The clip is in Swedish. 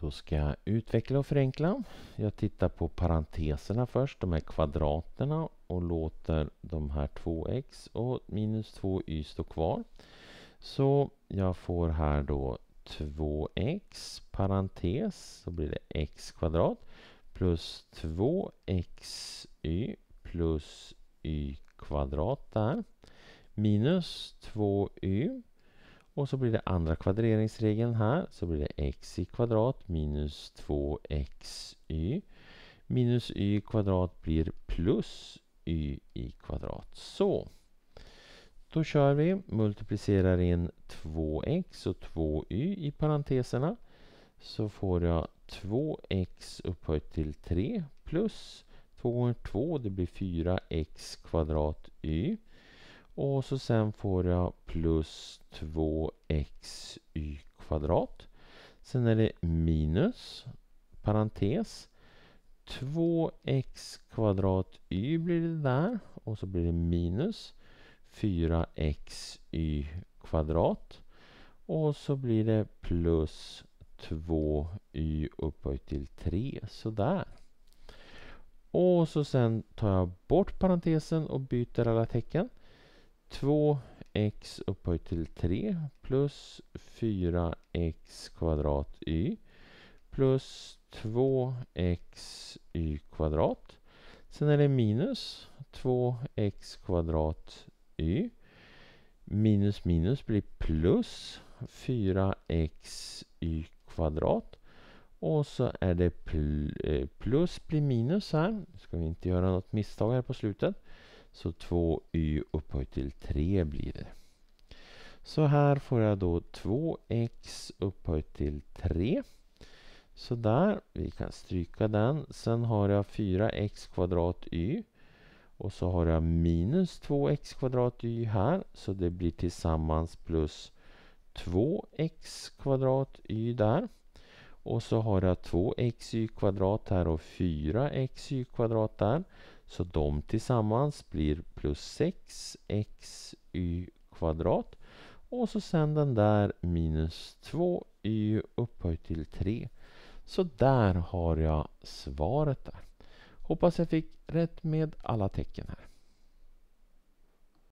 Då ska jag utveckla och förenkla. Jag tittar på parenteserna först, de här kvadraterna och låter de här 2x och minus 2y stå kvar. Så jag får här då 2x parentes, så blir det x kvadrat plus 2xy plus y kvadrat där minus 2y och så blir det andra kvadreringsregeln här. Så blir det x i kvadrat minus 2xy. Minus y kvadrat blir plus y i kvadrat. Så. Då kör vi. Multiplicerar in 2x och 2y i parenteserna. Så får jag 2x upphöjt till 3 plus 2 gånger 2 det blir 4x kvadrat y och så sen får jag plus 2xy kvadrat. Sen är det minus, parentes, 2x kvadrat y blir det där och så blir det minus 4xy kvadrat och så blir det plus 2y upphöjt till 3, sådär. Och så sen tar jag bort parentesen och byter alla tecken. 2x upphöjt till 3 plus 4x kvadrat y plus 2x y kvadrat. Sen är det minus 2x kvadrat y. Minus minus blir plus 4x y kvadrat. Och så är det eh, plus blir minus här. Nu ska vi inte göra något misstag här på slutet. Så 2y upphöjt till 3 blir det. Så här får jag då 2x upphöjt till 3. Så där, vi kan stryka den. Sen har jag 4x kvadrat y. Och så har jag minus 2x kvadrat y här. Så det blir tillsammans plus 2x kvadrat y där. Och så har jag 2xy kvadrat här och 4xy kvadrat där. Så de tillsammans blir plus 6xy kvadrat. Och så sen den där minus 2y upphöjt till 3. Så där har jag svaret där. Hoppas jag fick rätt med alla tecken här.